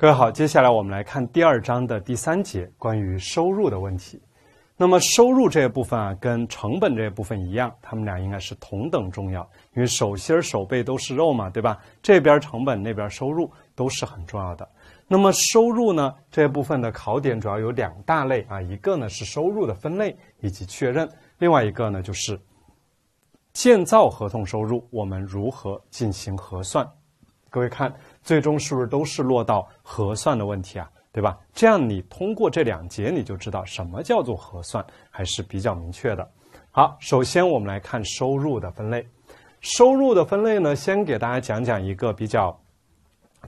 各位好，接下来我们来看第二章的第三节关于收入的问题。那么收入这一部分啊，跟成本这一部分一样，他们俩应该是同等重要，因为手心手背都是肉嘛，对吧？这边成本，那边收入都是很重要的。那么收入呢这一部分的考点主要有两大类啊，一个呢是收入的分类以及确认，另外一个呢就是建造合同收入我们如何进行核算。各位看。最终是不是都是落到核算的问题啊？对吧？这样你通过这两节你就知道什么叫做核算还是比较明确的。好，首先我们来看收入的分类。收入的分类呢，先给大家讲讲一个比较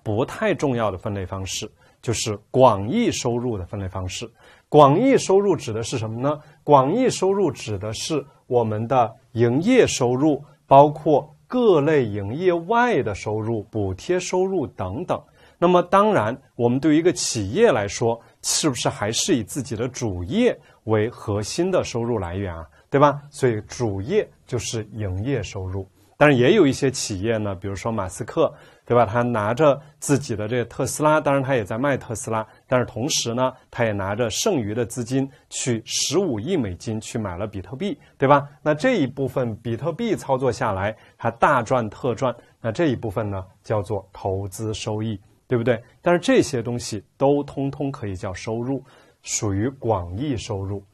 不太重要的分类方式，就是广义收入的分类方式。广义收入指的是什么呢？广义收入指的是我们的营业收入，包括。各类营业外的收入、补贴收入等等。那么，当然，我们对于一个企业来说，是不是还是以自己的主业为核心的收入来源啊？对吧？所以，主业就是营业收入。但是也有一些企业呢，比如说马斯克，对吧？他拿着自己的这个特斯拉，当然他也在卖特斯拉，但是同时呢，他也拿着剩余的资金去十五亿美金去买了比特币，对吧？那这一部分比特币操作下来，他大赚特赚。那这一部分呢，叫做投资收益，对不对？但是这些东西都通通可以叫收入，属于广义收入。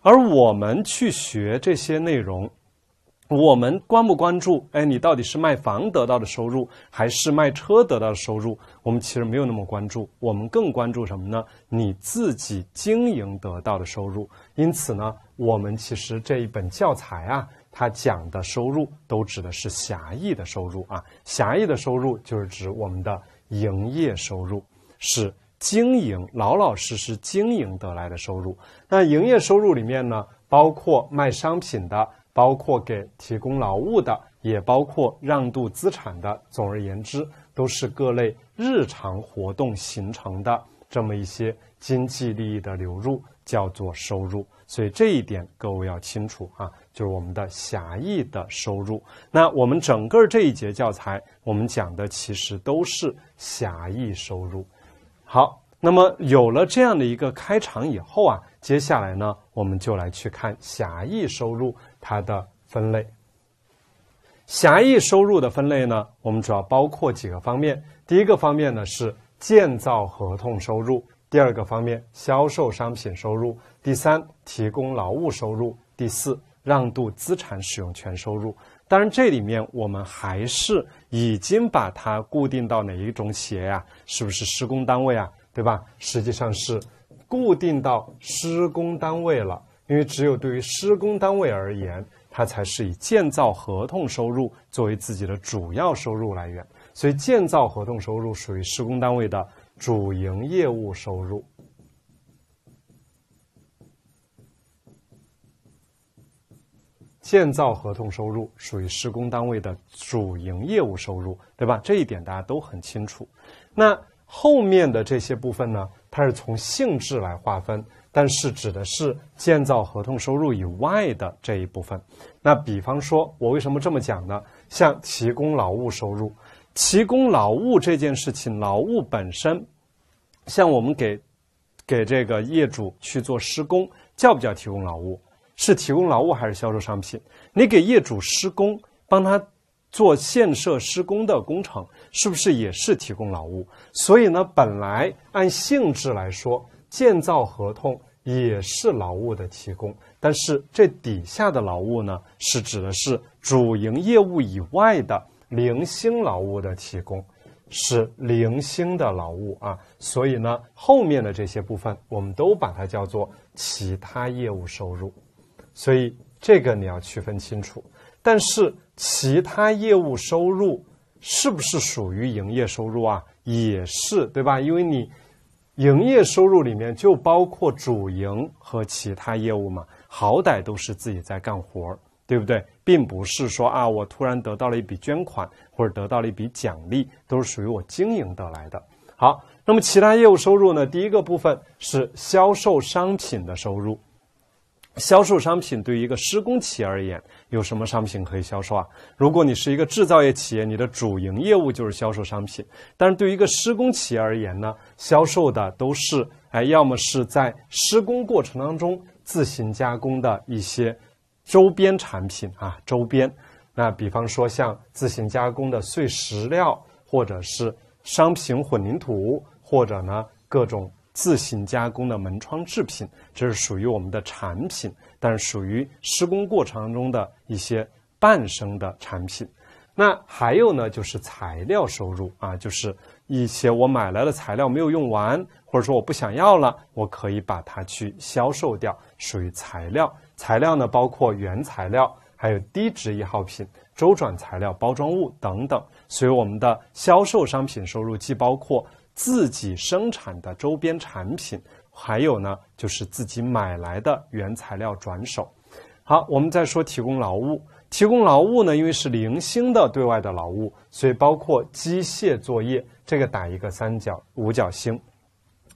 而我们去学这些内容。我们关不关注？哎，你到底是卖房得到的收入，还是卖车得到的收入？我们其实没有那么关注，我们更关注什么呢？你自己经营得到的收入。因此呢，我们其实这一本教材啊，它讲的收入都指的是狭义的收入啊。狭义的收入就是指我们的营业收入，是经营老老实实经营得来的收入。那营业收入里面呢，包括卖商品的。包括给提供劳务的，也包括让渡资产的，总而言之，都是各类日常活动形成的这么一些经济利益的流入，叫做收入。所以这一点各位要清楚啊，就是我们的狭义的收入。那我们整个这一节教材，我们讲的其实都是狭义收入。好，那么有了这样的一个开场以后啊，接下来呢，我们就来去看狭义收入。它的分类，狭义收入的分类呢，我们主要包括几个方面。第一个方面呢是建造合同收入，第二个方面销售商品收入，第三提供劳务收入，第四让渡资产使用权收入。当然，这里面我们还是已经把它固定到哪一种企业啊？是不是施工单位啊？对吧？实际上是固定到施工单位了。因为只有对于施工单位而言，它才是以建造合同收入作为自己的主要收入来源，所以建造合同收入属于施工单位的主营业务收入。建造合同收入属于施工单位的主营业务收入，对吧？这一点大家都很清楚。那后面的这些部分呢？它是从性质来划分。但是指的是建造合同收入以外的这一部分。那比方说，我为什么这么讲呢？像提供劳务收入，提供劳务这件事情，劳务本身，像我们给给这个业主去做施工，叫不叫提供劳务？是提供劳务还是销售商品？你给业主施工，帮他做建设施工的工程，是不是也是提供劳务？所以呢，本来按性质来说。建造合同也是劳务的提供，但是这底下的劳务呢，是指的是主营业务以外的零星劳务的提供，是零星的劳务啊，所以呢，后面的这些部分我们都把它叫做其他业务收入，所以这个你要区分清楚。但是其他业务收入是不是属于营业收入啊？也是，对吧？因为你。营业收入里面就包括主营和其他业务嘛，好歹都是自己在干活儿，对不对？并不是说啊，我突然得到了一笔捐款或者得到了一笔奖励，都是属于我经营得来的。好，那么其他业务收入呢？第一个部分是销售商品的收入，销售商品对于一个施工企业而言。有什么商品可以销售啊？如果你是一个制造业企业，你的主营业务就是销售商品。但是对于一个施工企业而言呢，销售的都是哎，要么是在施工过程当中自行加工的一些周边产品啊，周边。那比方说像自行加工的碎石料，或者是商品混凝土，或者呢各种。自行加工的门窗制品，这是属于我们的产品，但是属于施工过程中的一些半生的产品。那还有呢，就是材料收入啊，就是一些我买来的材料没有用完，或者说我不想要了，我可以把它去销售掉，属于材料。材料呢，包括原材料，还有低值易耗品、周转材料、包装物等等。所以，我们的销售商品收入既包括。自己生产的周边产品，还有呢，就是自己买来的原材料转手。好，我们再说提供劳务。提供劳务呢，因为是零星的对外的劳务，所以包括机械作业，这个打一个三角五角星。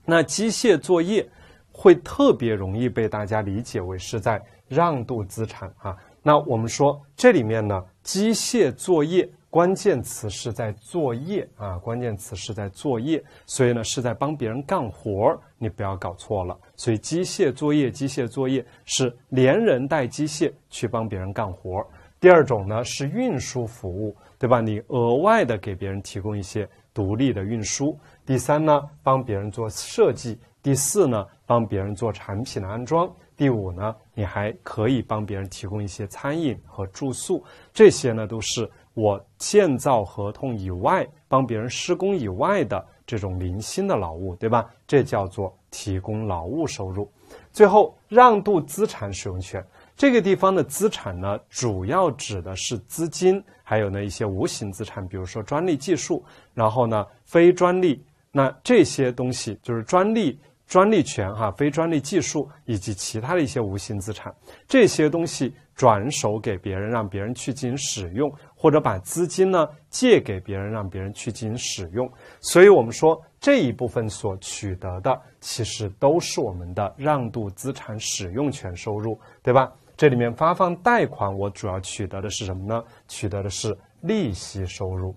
那机械作业会特别容易被大家理解为是在让渡资产啊。那我们说这里面呢，机械作业。关键词是在作业啊，关键词是在作业，所以呢是在帮别人干活儿，你不要搞错了。所以机械作业，机械作业是连人带机械去帮别人干活儿。第二种呢是运输服务，对吧？你额外的给别人提供一些独立的运输。第三呢，帮别人做设计；第四呢，帮别人做产品的安装；第五呢，你还可以帮别人提供一些餐饮和住宿。这些呢都是。我建造合同以外，帮别人施工以外的这种零星的劳务，对吧？这叫做提供劳务收入。最后，让渡资产使用权，这个地方的资产呢，主要指的是资金，还有呢一些无形资产，比如说专利技术，然后呢非专利，那这些东西就是专利、专利权哈，非专利技术以及其他的一些无形资产，这些东西转手给别人，让别人去进行使用。或者把资金呢借给别人，让别人去进行使用，所以我们说这一部分所取得的，其实都是我们的让渡资产使用权收入，对吧？这里面发放贷款，我主要取得的是什么呢？取得的是利息收入，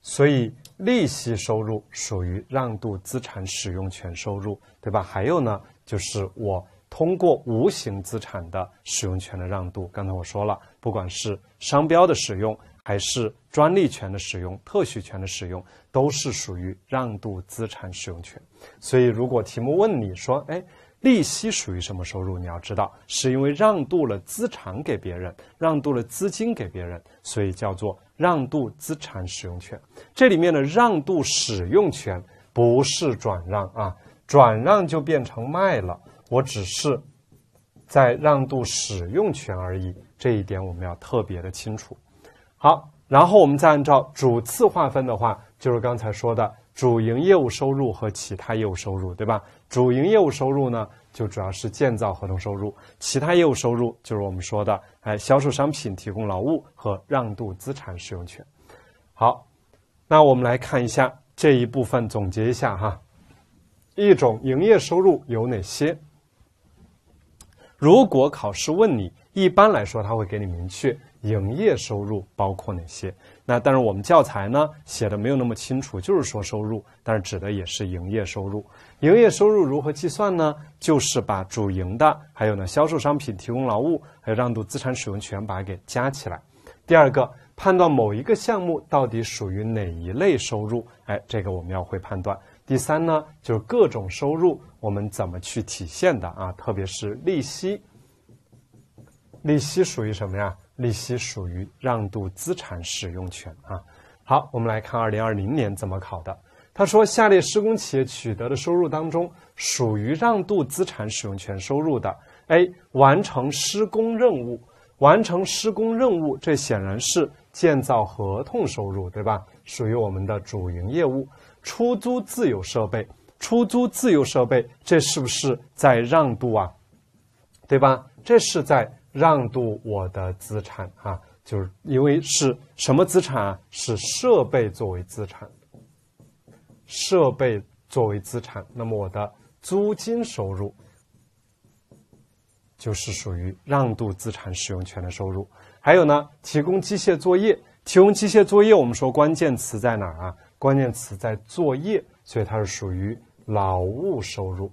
所以利息收入属于让渡资产使用权收入，对吧？还有呢，就是我。通过无形资产的使用权的让渡，刚才我说了，不管是商标的使用，还是专利权的使用，特许权的使用，都是属于让渡资产使用权。所以，如果题目问你说，哎，利息属于什么收入？你要知道，是因为让渡了资产给别人，让渡了资金给别人，所以叫做让渡资产使用权。这里面的让渡使用权不是转让啊，转让就变成卖了。我只是在让渡使用权而已，这一点我们要特别的清楚。好，然后我们再按照主次划分的话，就是刚才说的主营业务收入和其他业务收入，对吧？主营业务收入呢，就主要是建造合同收入；其他业务收入就是我们说的，哎，销售商品、提供劳务和让渡资产使用权。好，那我们来看一下这一部分，总结一下哈，一种营业收入有哪些？如果考试问你，一般来说他会给你明确营业收入包括哪些。那但是我们教材呢写的没有那么清楚，就是说收入，但是指的也是营业收入。营业收入如何计算呢？就是把主营的，还有呢销售商品、提供劳务，还有让渡资产使用权，把它给加起来。第二个，判断某一个项目到底属于哪一类收入，哎，这个我们要会判断。第三呢，就是各种收入。我们怎么去体现的啊？特别是利息，利息属于什么呀？利息属于让渡资产使用权啊。好，我们来看二零二零年怎么考的。他说：下列施工企业取得的收入当中，属于让渡资产使用权收入的。A. 完成施工任务，完成施工任务，这显然是建造合同收入，对吧？属于我们的主营业务。出租自有设备。出租自有设备，这是不是在让渡啊？对吧？这是在让渡我的资产啊！就是因为是什么资产？啊？是设备作为资产，设备作为资产，那么我的租金收入就是属于让渡资产使用权的收入。还有呢，提供机械作业，提供机械作业，我们说关键词在哪儿啊？关键词在作业。所以它是属于劳务收入。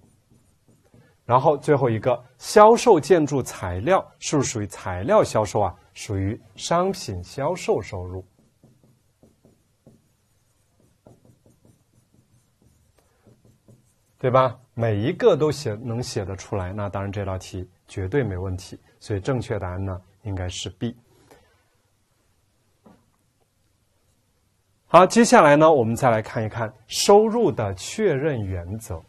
然后最后一个，销售建筑材料是不是属于材料销售啊？属于商品销售收入，对吧？每一个都写能写得出来，那当然这道题绝对没问题。所以正确答案呢，应该是 B。好，接下来呢，我们再来看一看收入的确认原则。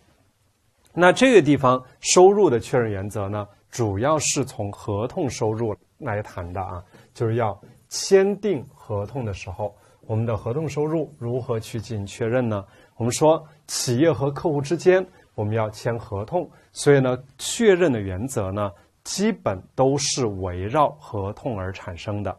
那这个地方，收入的确认原则呢，主要是从合同收入来谈的啊，就是要签订合同的时候，我们的合同收入如何去进行确认呢？我们说，企业和客户之间我们要签合同，所以呢，确认的原则呢，基本都是围绕合同而产生的，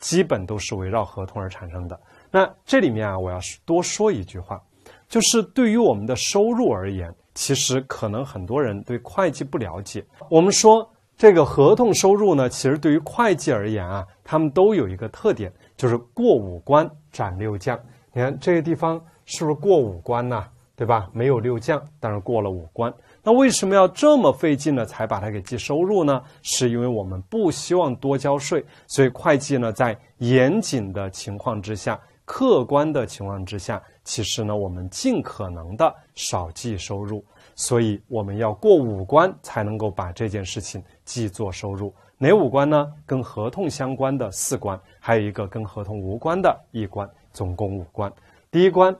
基本都是围绕合同而产生的。那这里面啊，我要多说一句话，就是对于我们的收入而言，其实可能很多人对会计不了解。我们说这个合同收入呢，其实对于会计而言啊，他们都有一个特点，就是过五关斩六将。你看这个地方是不是过五关呢？对吧？没有六将，但是过了五关。那为什么要这么费劲呢？才把它给记收入呢？是因为我们不希望多交税，所以会计呢，在严谨的情况之下。客观的情况之下，其实呢，我们尽可能的少计收入，所以我们要过五关才能够把这件事情记作收入。哪五关呢？跟合同相关的四关，还有一个跟合同无关的一关，总共五关。第一关，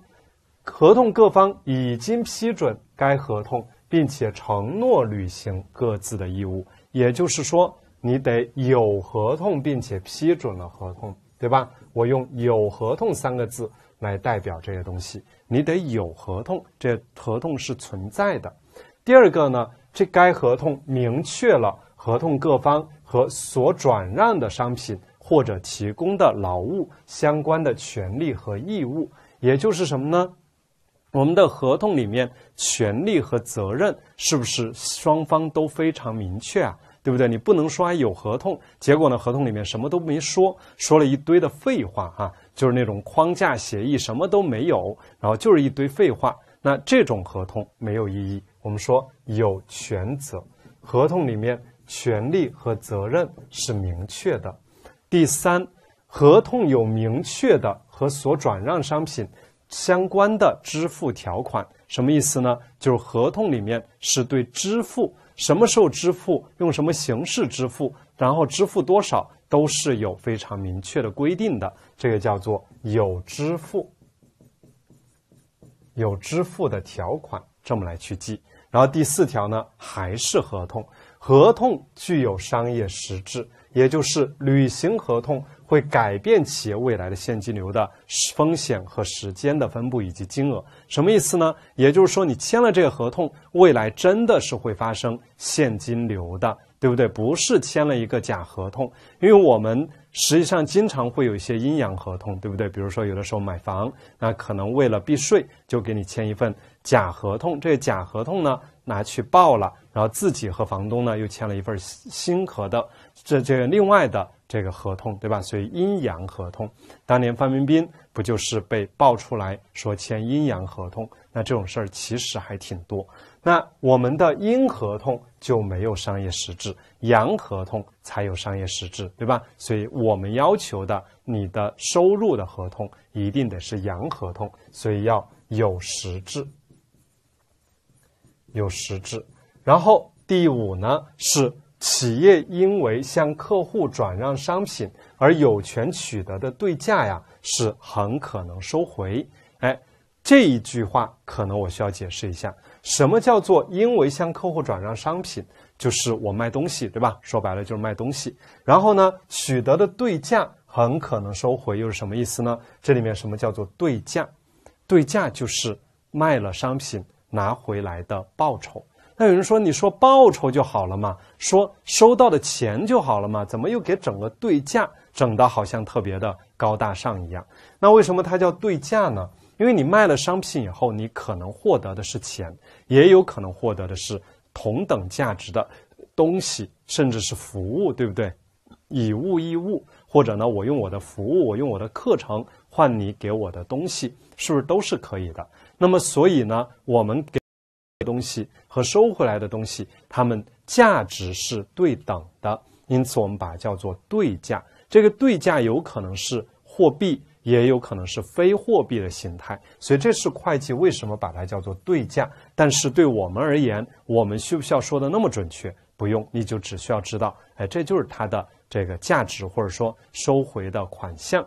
合同各方已经批准该合同，并且承诺履行各自的义务，也就是说，你得有合同，并且批准了合同，对吧？我用“有合同”三个字来代表这些东西，你得有合同，这合同是存在的。第二个呢，这该合同明确了合同各方和所转让的商品或者提供的劳务相关的权利和义务，也就是什么呢？我们的合同里面权利和责任是不是双方都非常明确啊？对不对？你不能说有合同，结果呢？合同里面什么都没说，说了一堆的废话啊，就是那种框架协议，什么都没有，然后就是一堆废话。那这种合同没有意义。我们说有权责，合同里面权利和责任是明确的。第三，合同有明确的和所转让商品相关的支付条款，什么意思呢？就是合同里面是对支付。什么时候支付，用什么形式支付，然后支付多少，都是有非常明确的规定的。这个叫做有支付，有支付的条款这么来去记。然后第四条呢，还是合同，合同具有商业实质。也就是履行合同会改变企业未来的现金流的风险和时间的分布以及金额，什么意思呢？也就是说，你签了这个合同，未来真的是会发生现金流的，对不对？不是签了一个假合同，因为我们实际上经常会有一些阴阳合同，对不对？比如说有的时候买房，那可能为了避税，就给你签一份假合同，这假合同呢拿去报了，然后自己和房东呢又签了一份新合同。这个另外的这个合同，对吧？所以阴阳合同，当年范冰冰不就是被爆出来说签阴阳合同？那这种事儿其实还挺多。那我们的阴合同就没有商业实质，阳合同才有商业实质，对吧？所以我们要求的你的收入的合同一定得是阳合同，所以要有实质，有实质。然后第五呢是。企业因为向客户转让商品而有权取得的对价呀，是很可能收回。哎，这一句话可能我需要解释一下，什么叫做因为向客户转让商品？就是我卖东西，对吧？说白了就是卖东西。然后呢，取得的对价很可能收回，又是什么意思呢？这里面什么叫做对价？对价就是卖了商品拿回来的报酬。那有人说：“你说报酬就好了嘛，说收到的钱就好了嘛，怎么又给整个对价整的好像特别的高大上一样？”那为什么它叫对价呢？因为你卖了商品以后，你可能获得的是钱，也有可能获得的是同等价值的东西，甚至是服务，对不对？以物易物，或者呢，我用我的服务，我用我的课程换你给我的东西，是不是都是可以的？那么，所以呢，我们给东西。和收回来的东西，它们价值是对等的，因此我们把它叫做对价。这个对价有可能是货币，也有可能是非货币的形态。所以这是会计为什么把它叫做对价。但是对我们而言，我们需不需要说的那么准确？不用，你就只需要知道，哎，这就是它的这个价值，或者说收回的款项。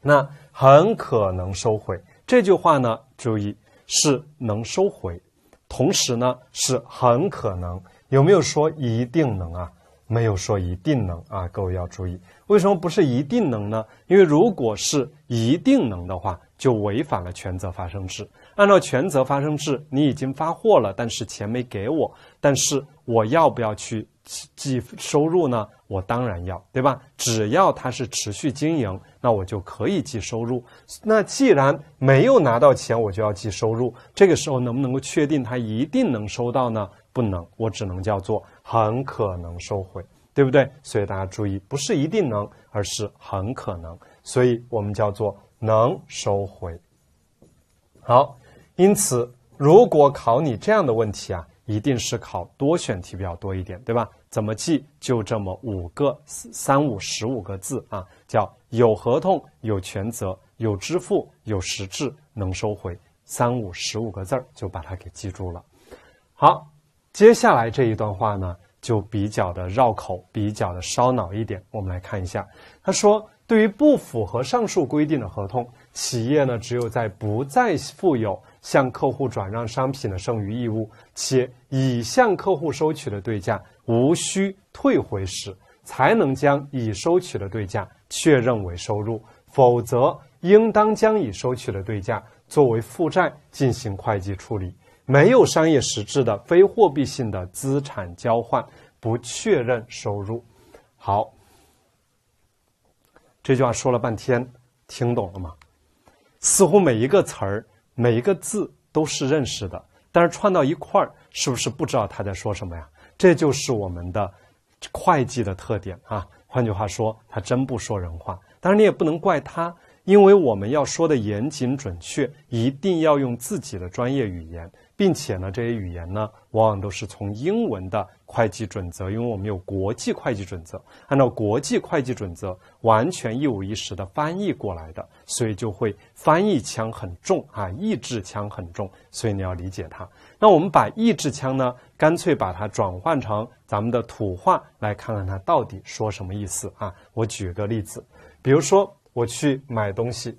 那很可能收回这句话呢？注意是能收回。同时呢，是很可能，有没有说一定能啊？没有说一定能啊，各位要注意，为什么不是一定能呢？因为如果是一定能的话，就违反了权责发生制。按照权责发生制，你已经发货了，但是钱没给我，但是我要不要去计收入呢？我当然要，对吧？只要它是持续经营。那我就可以记收入。那既然没有拿到钱，我就要记收入。这个时候能不能够确定他一定能收到呢？不能，我只能叫做很可能收回，对不对？所以大家注意，不是一定能，而是很可能。所以我们叫做能收回。好，因此如果考你这样的问题啊，一定是考多选题比较多一点，对吧？怎么记？就这么五个三五十五个字啊，叫有合同、有全责、有支付、有实质、能收回。三五十五个字儿就把它给记住了。好，接下来这一段话呢，就比较的绕口，比较的烧脑一点。我们来看一下，他说，对于不符合上述规定的合同，企业呢，只有在不再负有向客户转让商品的剩余义务，且已向客户收取的对价。无需退回时，才能将已收取的对价确认为收入；否则，应当将已收取的对价作为负债进行会计处理。没有商业实质的非货币性的资产交换，不确认收入。好，这句话说了半天，听懂了吗？似乎每一个词儿、每一个字都是认识的，但是串到一块儿，是不是不知道他在说什么呀？这就是我们的会计的特点啊！换句话说，他真不说人话。当然，你也不能怪他，因为我们要说的严谨准确，一定要用自己的专业语言，并且呢，这些语言呢，往往都是从英文的会计准则，因为我们有国际会计准则，按照国际会计准则完全一五一十的翻译过来的，所以就会翻译腔很重啊，抑制腔很重，所以你要理解它。那我们把抑制腔呢？干脆把它转换成咱们的土话来看看它到底说什么意思啊！我举个例子，比如说我去买东西，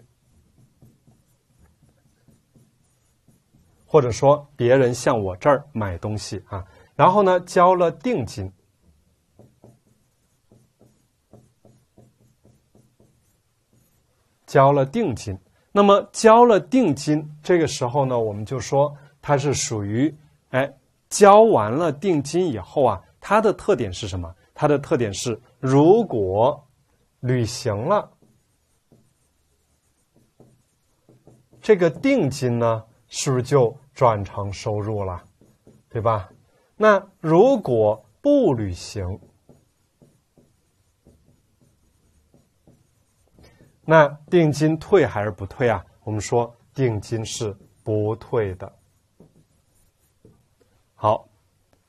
或者说别人向我这儿买东西啊，然后呢交了定金，交了定金，那么交了定金，这个时候呢，我们就说它是属于哎。交完了定金以后啊，它的特点是什么？它的特点是，如果履行了，这个定金呢，是不是就转成收入了，对吧？那如果不履行，那定金退还是不退啊？我们说定金是不退的。好，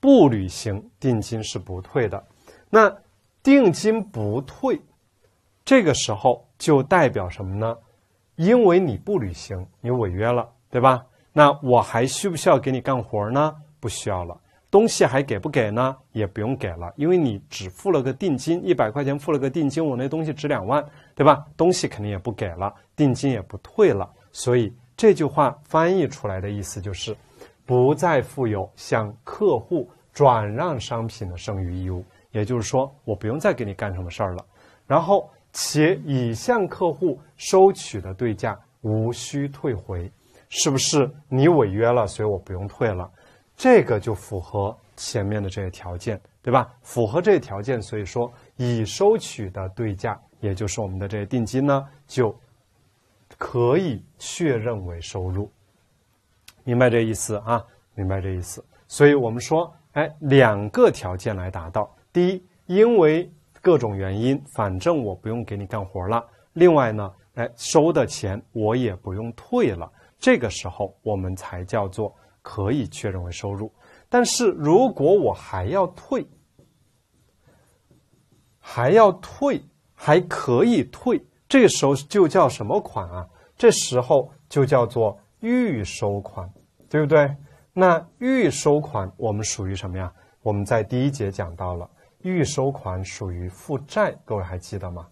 不履行定金是不退的。那定金不退，这个时候就代表什么呢？因为你不履行，你违约了，对吧？那我还需不需要给你干活呢？不需要了。东西还给不给呢？也不用给了，因为你只付了个定金，一百块钱付了个定金，我那东西值两万，对吧？东西肯定也不给了，定金也不退了。所以这句话翻译出来的意思就是。不再负有向客户转让商品的剩余义务，也就是说，我不用再给你干什么事儿了。然后，且已向客户收取的对价无需退回，是不是你违约了，所以我不用退了？这个就符合前面的这些条件，对吧？符合这些条件，所以说已收取的对价，也就是我们的这些定金呢，就可以确认为收入。明白这意思啊，明白这意思。所以我们说，哎，两个条件来达到。第一，因为各种原因，反正我不用给你干活了。另外呢，哎，收的钱我也不用退了。这个时候，我们才叫做可以确认为收入。但是如果我还要退，还要退，还可以退，这时候就叫什么款啊？这时候就叫做。预收款，对不对？那预收款我们属于什么呀？我们在第一节讲到了，预收款属于负债，各位还记得吗？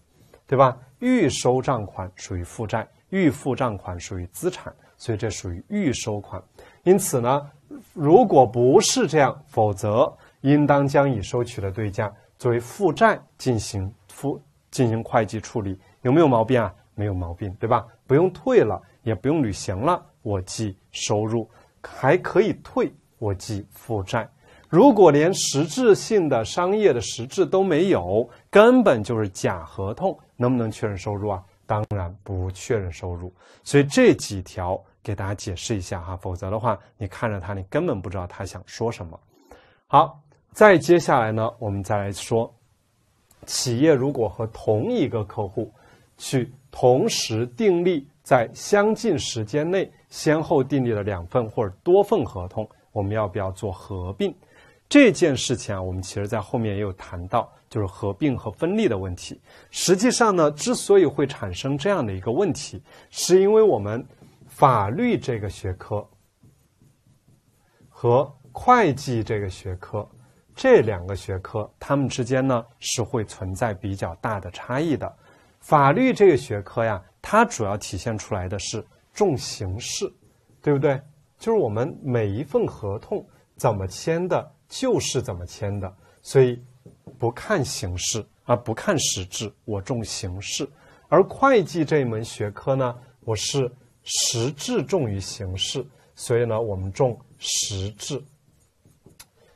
对吧？预收账款属于负债，预付账款属于资产，所以这属于预收款。因此呢，如果不是这样，否则应当将已收取的对价作为负债进行付进行会计处理，有没有毛病啊？没有毛病，对吧？不用退了，也不用履行了。我记收入，还可以退；我记负债。如果连实质性的商业的实质都没有，根本就是假合同，能不能确认收入啊？当然不确认收入。所以这几条给大家解释一下哈，否则的话，你看着他，你根本不知道他想说什么。好，再接下来呢，我们再来说，企业如果和同一个客户去同时订立。在相近时间内先后订立了两份或者多份合同，我们要不要做合并？这件事情啊，我们其实，在后面也有谈到，就是合并和分立的问题。实际上呢，之所以会产生这样的一个问题，是因为我们法律这个学科和会计这个学科这两个学科，它们之间呢是会存在比较大的差异的。法律这个学科呀。它主要体现出来的是重形式，对不对？就是我们每一份合同怎么签的，就是怎么签的。所以不看形式，啊，不看实质，我重形式；而会计这一门学科呢，我是实质重于形式。所以呢，我们重实质。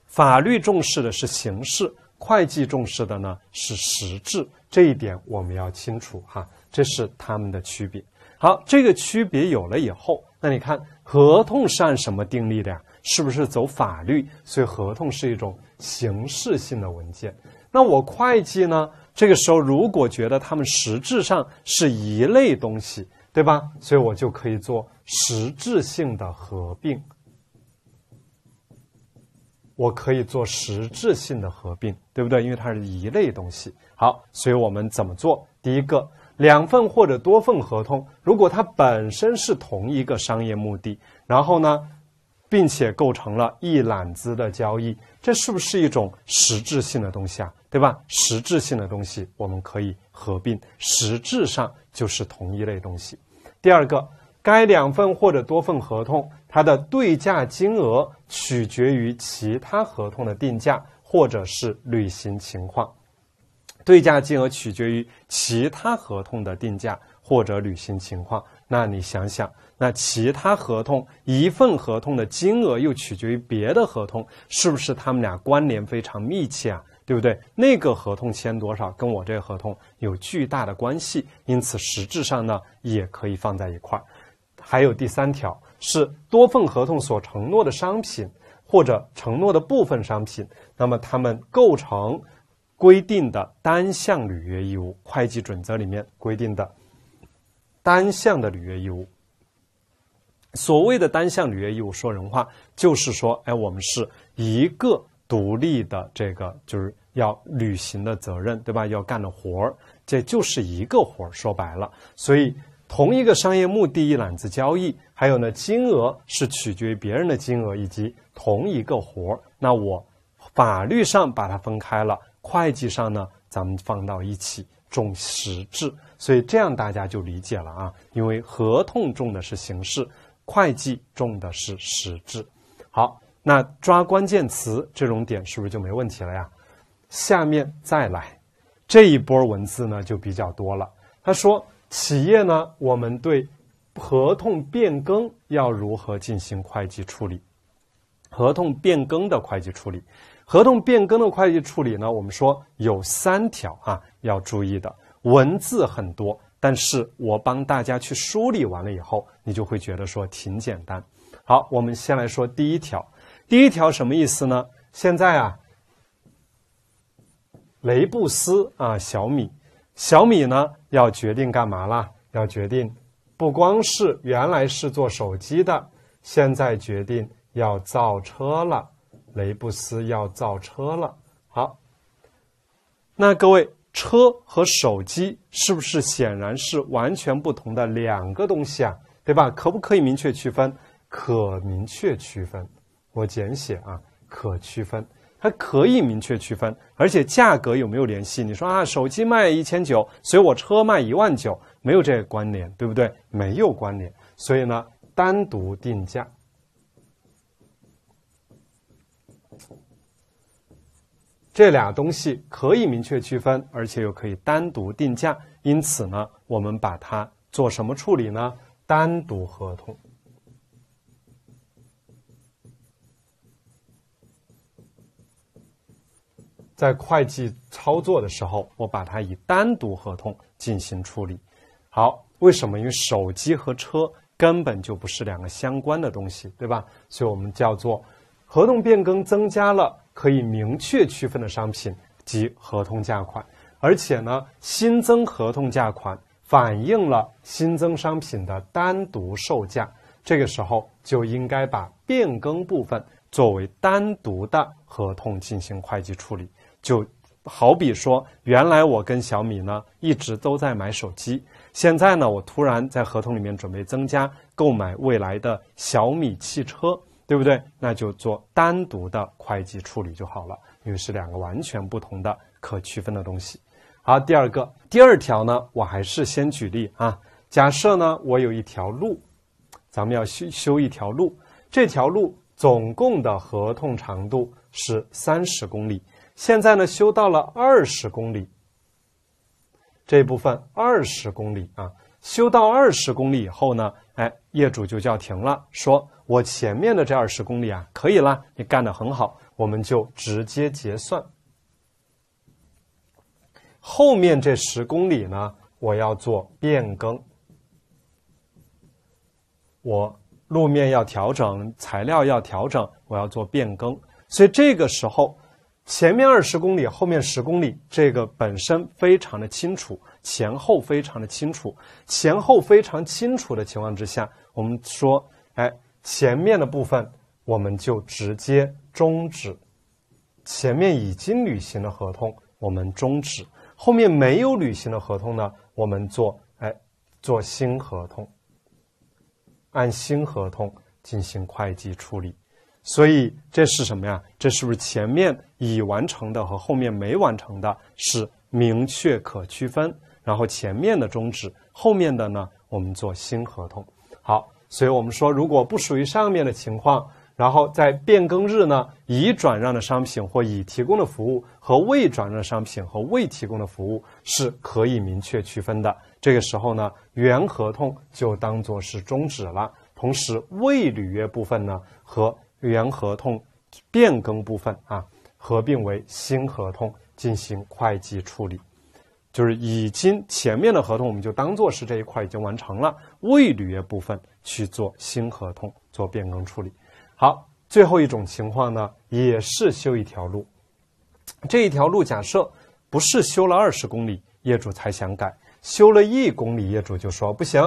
法律重视的是形式，会计重视的呢是实质。这一点我们要清楚哈。这是他们的区别。好，这个区别有了以后，那你看合同是按什么订立的呀？是不是走法律？所以合同是一种形式性的文件。那我会计呢？这个时候如果觉得他们实质上是一类东西，对吧？所以我就可以做实质性的合并。我可以做实质性的合并，对不对？因为它是一类东西。好，所以我们怎么做？第一个。两份或者多份合同，如果它本身是同一个商业目的，然后呢，并且构成了一揽子的交易，这是不是一种实质性的东西啊？对吧？实质性的东西我们可以合并，实质上就是同一类东西。第二个，该两份或者多份合同，它的对价金额取决于其他合同的定价或者是履行情况。对价金额取决于其他合同的定价或者履行情况。那你想想，那其他合同一份合同的金额又取决于别的合同，是不是他们俩关联非常密切啊？对不对？那个合同签多少，跟我这个合同有巨大的关系。因此，实质上呢，也可以放在一块儿。还有第三条，是多份合同所承诺的商品或者承诺的部分商品，那么它们构成。规定的单项履约义务，会计准则里面规定的单项的履约义务。所谓的单项履约义务，说人话就是说，哎，我们是一个独立的这个，就是要履行的责任，对吧？要干的活儿，这就是一个活儿。说白了，所以同一个商业目的，一揽子交易，还有呢，金额是取决于别人的金额，以及同一个活儿。那我法律上把它分开了。会计上呢，咱们放到一起重实质，所以这样大家就理解了啊。因为合同重的是形式，会计重的是实质。好，那抓关键词这种点是不是就没问题了呀？下面再来这一波文字呢，就比较多了。他说，企业呢，我们对合同变更要如何进行会计处理？合同变更的会计处理。合同变更的会计处理呢？我们说有三条啊，要注意的。文字很多，但是我帮大家去梳理完了以后，你就会觉得说挺简单。好，我们先来说第一条。第一条什么意思呢？现在啊，雷布斯啊，小米，小米呢要决定干嘛了？要决定，不光是原来是做手机的，现在决定要造车了。雷布斯要造车了，好，那各位，车和手机是不是显然是完全不同的两个东西啊？对吧？可不可以明确区分？可明确区分，我简写啊，可区分，它可以明确区分，而且价格有没有联系？你说啊，手机卖一千九，所以我车卖一万九，没有这个关联，对不对？没有关联，所以呢单独定价。这俩东西可以明确区分，而且又可以单独定价，因此呢，我们把它做什么处理呢？单独合同。在会计操作的时候，我把它以单独合同进行处理。好，为什么？因为手机和车根本就不是两个相关的东西，对吧？所以，我们叫做合同变更增加了。可以明确区分的商品及合同价款，而且呢，新增合同价款反映了新增商品的单独售价，这个时候就应该把变更部分作为单独的合同进行会计处理。就好比说，原来我跟小米呢一直都在买手机，现在呢，我突然在合同里面准备增加购买未来的小米汽车。对不对？那就做单独的会计处理就好了，因为是两个完全不同的可区分的东西。好，第二个第二条呢，我还是先举例啊。假设呢，我有一条路，咱们要修修一条路，这条路总共的合同长度是三十公里，现在呢修到了二十公里，这部分二十公里啊，修到二十公里以后呢，哎，业主就叫停了，说。我前面的这二十公里啊，可以了，你干的很好，我们就直接结算。后面这十公里呢，我要做变更，我路面要调整，材料要调整，我要做变更。所以这个时候，前面二十公里，后面十公里，这个本身非常的清楚，前后非常的清楚，前后非常清楚的情况之下，我们说，哎。前面的部分我们就直接终止，前面已经履行的合同我们终止，后面没有履行的合同呢，我们做哎做新合同，按新合同进行会计处理。所以这是什么呀？这是不是前面已完成的和后面没完成的是明确可区分？然后前面的终止，后面的呢我们做新合同。好。所以我们说，如果不属于上面的情况，然后在变更日呢，已转让的商品或已提供的服务和未转让的商品和未提供的服务是可以明确区分的。这个时候呢，原合同就当做是终止了，同时未履约部分呢和原合同变更部分啊合并为新合同进行会计处理，就是已经前面的合同我们就当做是这一块已经完成了。未履约部分去做新合同做变更处理。好，最后一种情况呢，也是修一条路，这一条路假设不是修了二十公里业主才想改，修了一公里业主就说不行，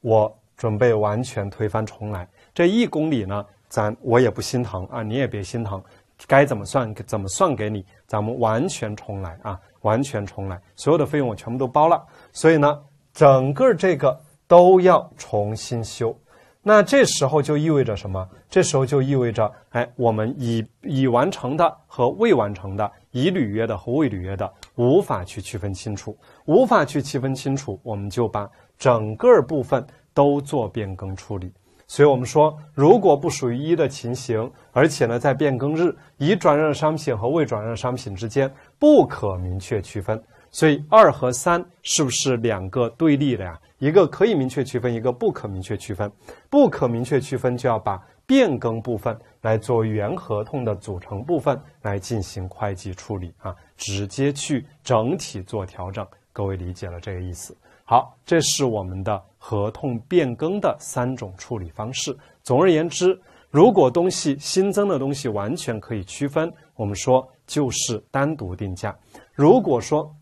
我准备完全推翻重来。这一公里呢，咱我也不心疼啊，你也别心疼，该怎么算怎么算给你，咱们完全重来啊，完全重来，所有的费用我全部都包了。所以呢，整个这个。都要重新修，那这时候就意味着什么？这时候就意味着，哎，我们已已完成的和未完成的，已履约的和未履约的，无法去区分清楚，无法去区分清楚，我们就把整个部分都做变更处理。所以我们说，如果不属于一的情形，而且呢，在变更日已转让商品和未转让商品之间不可明确区分。所以二和三是不是两个对立的呀？一个可以明确区分，一个不可明确区分。不可明确区分就要把变更部分来做原合同的组成部分来进行会计处理啊，直接去整体做调整。各位理解了这个意思？好，这是我们的合同变更的三种处理方式。总而言之，如果东西新增的东西完全可以区分，我们说就是单独定价。如果说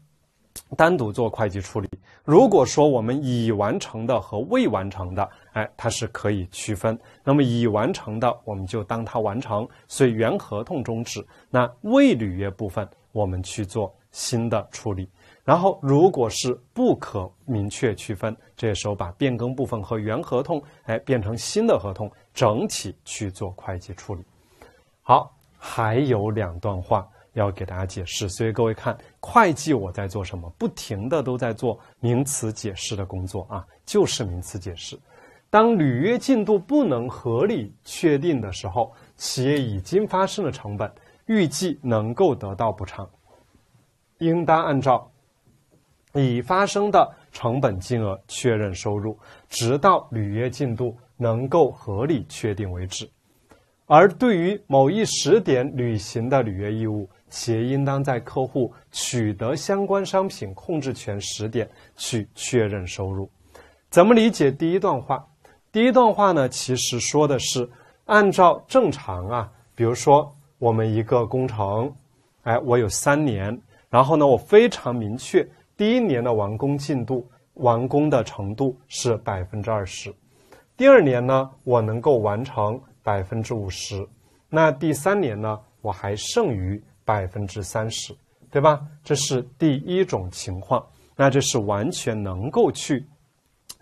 单独做会计处理。如果说我们已完成的和未完成的，哎，它是可以区分。那么已完成的，我们就当它完成，所以原合同终止。那未履约部分，我们去做新的处理。然后，如果是不可明确区分，这时候把变更部分和原合同，哎，变成新的合同整体去做会计处理。好，还有两段话。要给大家解释，所以各位看，会计我在做什么？不停的都在做名词解释的工作啊，就是名词解释。当履约进度不能合理确定的时候，企业已经发生的成本，预计能够得到补偿，应当按照已发生的成本金额确认收入，直到履约进度能够合理确定为止。而对于某一时点履行的履约义务，企业应当在客户取得相关商品控制权时点去确认收入。怎么理解第一段话？第一段话呢，其实说的是按照正常啊，比如说我们一个工程，哎，我有三年，然后呢，我非常明确，第一年的完工进度、完工的程度是百分之二十，第二年呢，我能够完成百分之五十，那第三年呢，我还剩余。百分之三十，对吧？这是第一种情况，那这是完全能够去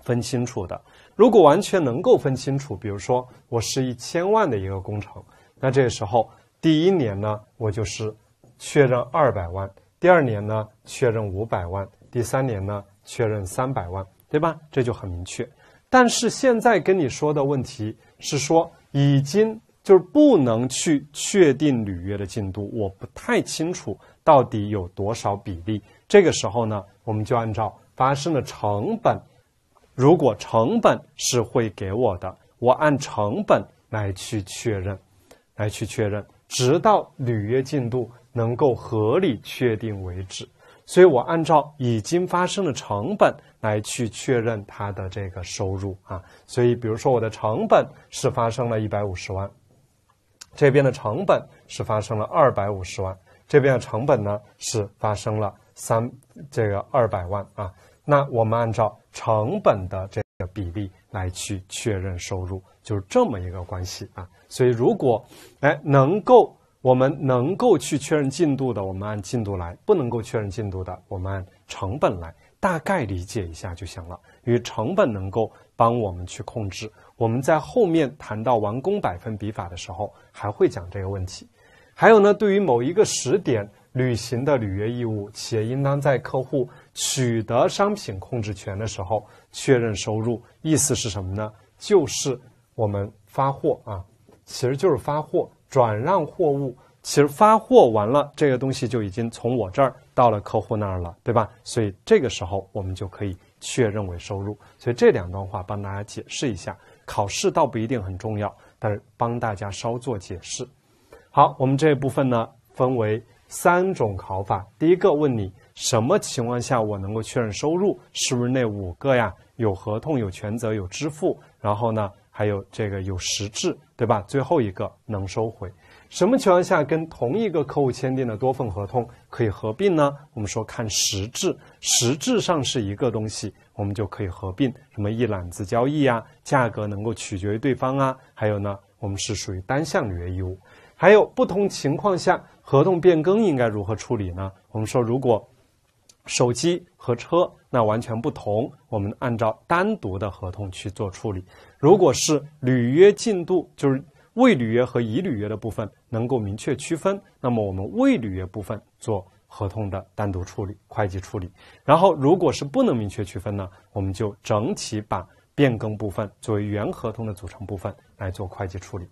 分清楚的。如果完全能够分清楚，比如说我是一千万的一个工程，那这个时候第一年呢，我就是确认二百万；第二年呢，确认五百万；第三年呢，确认三百万，对吧？这就很明确。但是现在跟你说的问题是说已经。就是不能去确定履约的进度，我不太清楚到底有多少比例。这个时候呢，我们就按照发生的成本，如果成本是会给我的，我按成本来去确认，来去确认，直到履约进度能够合理确定为止。所以，我按照已经发生的成本来去确认它的这个收入啊。所以，比如说我的成本是发生了一百五十万。这边的成本是发生了二百五十万，这边的成本呢是发生了三这个二百万啊。那我们按照成本的这个比例来去确认收入，就是这么一个关系啊。所以如果哎能够我们能够去确认进度的，我们按进度来；不能够确认进度的，我们按成本来。大概理解一下就行了，与成本能够帮我们去控制。我们在后面谈到完工百分比法的时候，还会讲这个问题。还有呢，对于某一个时点履行的履约义务，企业应当在客户取得商品控制权的时候确认收入。意思是什么呢？就是我们发货啊，其实就是发货、转让货物。其实发货完了，这个东西就已经从我这儿到了客户那儿了，对吧？所以这个时候我们就可以确认为收入。所以这两段话帮大家解释一下。考试倒不一定很重要，但是帮大家稍作解释。好，我们这一部分呢，分为三种考法。第一个问你什么情况下我能够确认收入？是不是那五个呀？有合同、有权责、有支付，然后呢，还有这个有实质，对吧？最后一个能收回，什么情况下跟同一个客户签订的多份合同可以合并呢？我们说看实质，实质上是一个东西。我们就可以合并什么一揽子交易啊，价格能够取决于对方啊，还有呢，我们是属于单向履约义务。还有不同情况下合同变更应该如何处理呢？我们说，如果手机和车那完全不同，我们按照单独的合同去做处理。如果是履约进度，就是未履约和已履约的部分能够明确区分，那么我们未履约部分做。合同的单独处理、会计处理，然后如果是不能明确区分呢，我们就整体把变更部分作为原合同的组成部分来做会计处理。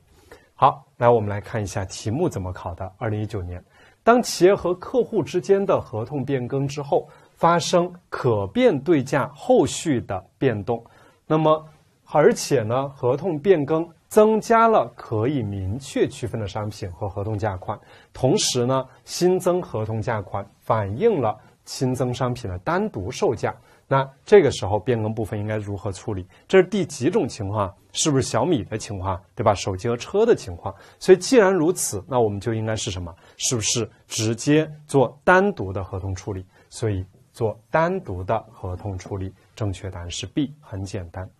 好，来我们来看一下题目怎么考的。二零一九年，当企业和客户之间的合同变更之后，发生可变对价后续的变动，那么而且呢，合同变更。增加了可以明确区分的商品和合同价款，同时呢，新增合同价款反映了新增商品的单独售价。那这个时候变更部分应该如何处理？这是第几种情况？是不是小米的情况，对吧？手机和车的情况。所以既然如此，那我们就应该是什么？是不是直接做单独的合同处理？所以做单独的合同处理，正确答案是 B，很简单。